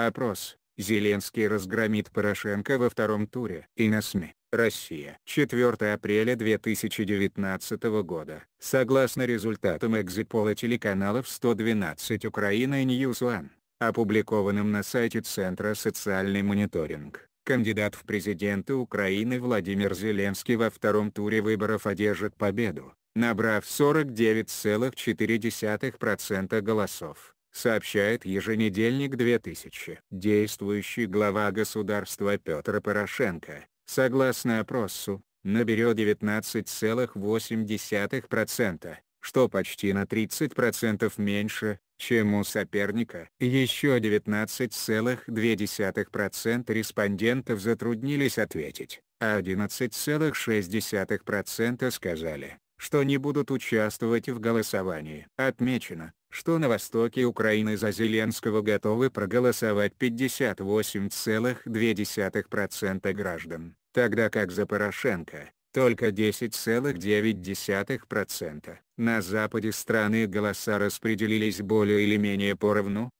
Опрос. Зеленский разгромит Порошенко во втором туре. И на СМИ. Россия. 4 апреля 2019 года. Согласно результатам экзипола телеканалов 112 Украина и News One, опубликованным на сайте Центра социальный мониторинг, кандидат в президенты Украины Владимир Зеленский во втором туре выборов одержит победу, набрав 49,4% голосов сообщает еженедельник 2000. Действующий глава государства Петр Порошенко, согласно опросу, наберет 19,8%, что почти на 30% меньше, чем у соперника. Еще 19,2% респондентов затруднились ответить, а 11,6% сказали, что не будут участвовать в голосовании. Отмечено, что на востоке Украины за Зеленского готовы проголосовать 58,2% граждан, тогда как за Порошенко – только 10,9%. На западе страны голоса распределились более или менее поровну,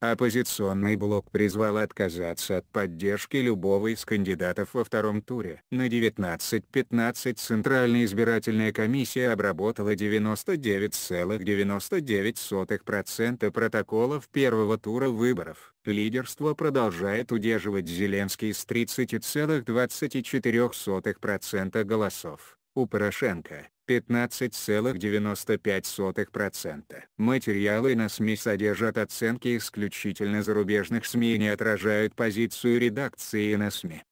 Оппозиционный блок призвал отказаться от поддержки любого из кандидатов во втором туре. На 19.15 Центральная избирательная комиссия обработала 99,99% протоколов первого тура выборов. Лидерство продолжает удерживать Зеленский с 30,24% голосов. У Порошенко 15,95%. Материалы на СМИ содержат оценки исключительно зарубежных СМИ и не отражают позицию редакции на СМИ.